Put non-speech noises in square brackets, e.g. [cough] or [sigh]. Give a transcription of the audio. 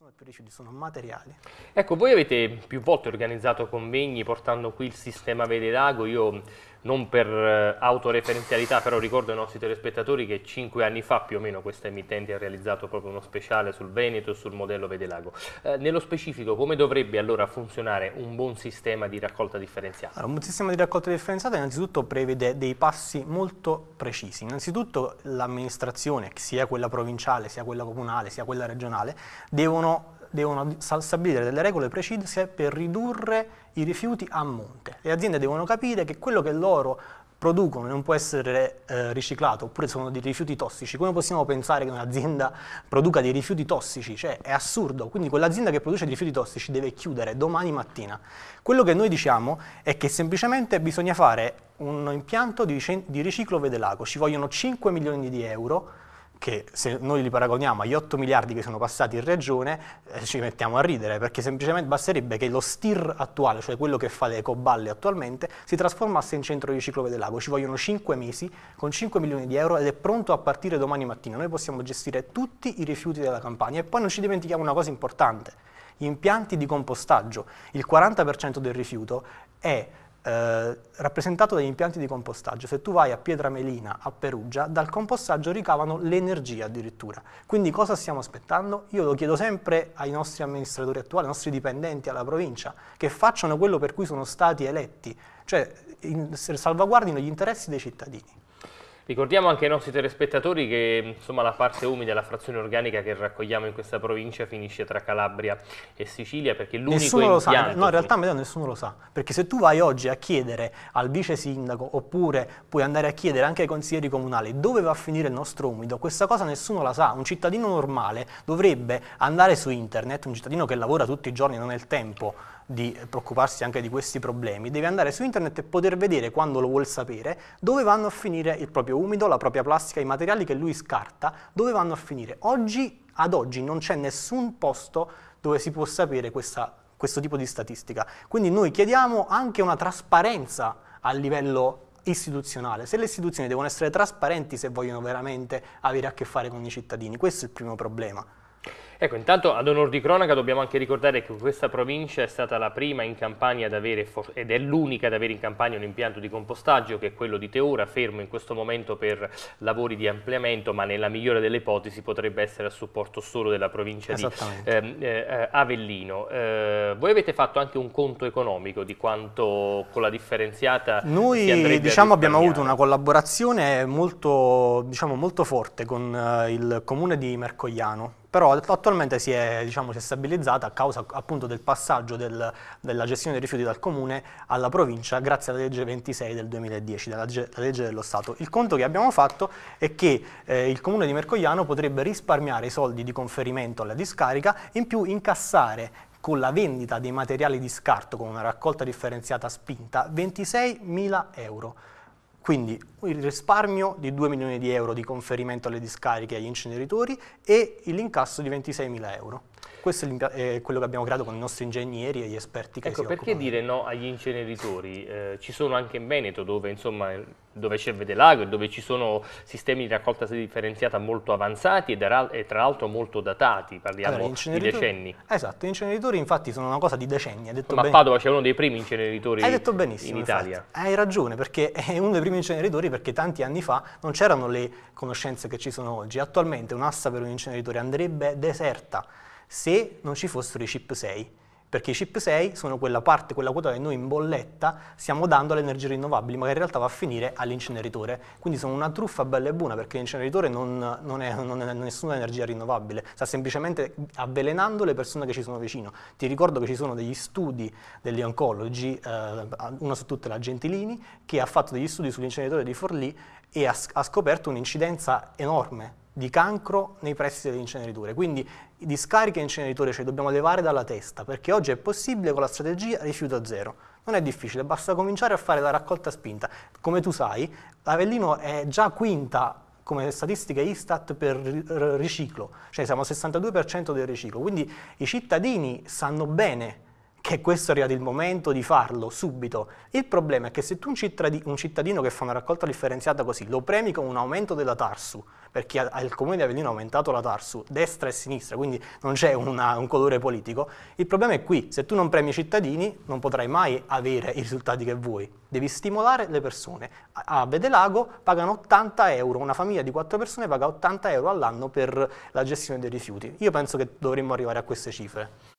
del periodi sono materiali. Ecco, voi avete più volte organizzato convegni portando qui il sistema Vede Lago, io non per eh, autoreferenzialità, però ricordo ai nostri telespettatori che cinque anni fa più o meno questa emittente ha realizzato proprio uno speciale sul Veneto e sul modello Vedelago. Eh, nello specifico, come dovrebbe allora funzionare un buon sistema di raccolta differenziata? Allora, un buon sistema di raccolta differenziata innanzitutto prevede dei passi molto precisi. Innanzitutto l'amministrazione, sia quella provinciale, sia quella comunale, sia quella regionale, devono devono stabilire delle regole precise per ridurre i rifiuti a monte. Le aziende devono capire che quello che loro producono non può essere eh, riciclato, oppure sono dei rifiuti tossici. Come possiamo pensare che un'azienda produca dei rifiuti tossici? Cioè, è assurdo. Quindi quell'azienda che produce dei rifiuti tossici deve chiudere domani mattina. Quello che noi diciamo è che semplicemente bisogna fare un impianto di, di riciclo Vedelago. Ci vogliono 5 milioni di euro che se noi li paragoniamo agli 8 miliardi che sono passati in regione eh, ci mettiamo a ridere perché semplicemente basterebbe che lo STIR attuale, cioè quello che fa le ecoballe attualmente, si trasformasse in centro di ciclo del lago. Ci vogliono 5 mesi con 5 milioni di euro ed è pronto a partire domani mattina. Noi possiamo gestire tutti i rifiuti della campagna e poi non ci dimentichiamo una cosa importante, gli impianti di compostaggio. Il 40% del rifiuto è eh, rappresentato dagli impianti di compostaggio. Se tu vai a Pietramelina, a Perugia, dal compostaggio ricavano l'energia addirittura. Quindi cosa stiamo aspettando? Io lo chiedo sempre ai nostri amministratori attuali, ai nostri dipendenti, alla provincia, che facciano quello per cui sono stati eletti, cioè salvaguardino gli interessi dei cittadini. Ricordiamo anche ai nostri telespettatori che insomma, la parte umida, la frazione organica che raccogliamo in questa provincia finisce tra Calabria e Sicilia perché l'unico nessuno lo sa, no in realtà a nessuno lo sa, perché se tu vai oggi a chiedere al vice sindaco oppure puoi andare a chiedere anche ai consiglieri comunali dove va a finire il nostro umido, questa cosa nessuno la sa, un cittadino normale dovrebbe andare su internet, un cittadino che lavora tutti i giorni e non ha il tempo di preoccuparsi anche di questi problemi, deve andare su internet e poter vedere quando lo vuol sapere dove vanno a finire il proprio umido, la propria plastica, i materiali che lui scarta, dove vanno a finire. Oggi, ad oggi non c'è nessun posto dove si può sapere questa, questo tipo di statistica. Quindi noi chiediamo anche una trasparenza a livello istituzionale. Se le istituzioni devono essere trasparenti se vogliono veramente avere a che fare con i cittadini, questo è il primo problema. Ecco, intanto ad onor di cronaca dobbiamo anche ricordare che questa provincia è stata la prima in Campania ad avere, ed è l'unica ad avere in Campania un impianto di compostaggio che è quello di Teora, fermo in questo momento per lavori di ampliamento, ma nella migliore delle ipotesi potrebbe essere a supporto solo della provincia di ehm, eh, Avellino. Eh, voi avete fatto anche un conto economico di quanto con la differenziata Noi diciamo abbiamo avuto una collaborazione molto, diciamo, molto forte con eh, il comune di Mercogliano però attualmente si è, diciamo, si è, stabilizzata a causa appunto del passaggio del, della gestione dei rifiuti dal comune alla provincia grazie alla legge 26 del 2010, la legge dello Stato. Il conto che abbiamo fatto è che eh, il comune di Mercogliano potrebbe risparmiare i soldi di conferimento alla discarica in più incassare con la vendita dei materiali di scarto con una raccolta differenziata spinta 26.000 euro. Quindi il risparmio di 2 milioni di euro di conferimento alle discariche e agli inceneritori e l'incasso di 26 mila euro. Questo è quello che abbiamo creato con i nostri ingegneri e gli esperti che ecco, si perché occupano. dire no agli inceneritori? Eh, ci sono anche in Veneto eh, dove c'è Vedelago e dove ci sono sistemi di raccolta differenziata molto avanzati e, tra l'altro molto datati, parliamo allora, di decenni. Esatto, gli inceneritori infatti sono una cosa di decenni. Ma a Padova c'è uno dei primi inceneritori hai detto benissimo, in Italia. Infatti. Hai ragione perché [laughs] è uno dei primi inceneritori perché tanti anni fa non c'erano le conoscenze che ci sono oggi. Attualmente un'assa per un inceneritore andrebbe deserta se non ci fossero i chip 6, perché i chip 6 sono quella parte, quella quota che noi in bolletta stiamo dando alle energie rinnovabili, ma che in realtà va a finire all'inceneritore. Quindi sono una truffa bella e buona, perché l'inceneritore non, non, è, non è nessuna energia rinnovabile, sta semplicemente avvelenando le persone che ci sono vicino. Ti ricordo che ci sono degli studi degli oncologi, eh, una su tutte la Gentilini, che ha fatto degli studi sull'inceneritore di Forlì e ha, ha scoperto un'incidenza enorme di cancro nei pressi delle inceneriture. Quindi discariche e inceneriture ce cioè, le dobbiamo levare dalla testa, perché oggi è possibile con la strategia rifiuto zero. Non è difficile, basta cominciare a fare la raccolta spinta. Come tu sai, Avellino è già quinta come statistica Istat per riciclo, cioè siamo al 62% del riciclo, quindi i cittadini sanno bene che questo arrivato il momento di farlo subito. Il problema è che se tu un cittadino, che fa una raccolta differenziata così lo premi con un aumento della Tarsu, perché al comune di Avellino ha aumentato la Tarsu, destra e sinistra, quindi non c'è un colore politico, il problema è qui, se tu non premi i cittadini non potrai mai avere i risultati che vuoi. Devi stimolare le persone. A Vedelago pagano 80 euro, una famiglia di 4 persone paga 80 euro all'anno per la gestione dei rifiuti. Io penso che dovremmo arrivare a queste cifre.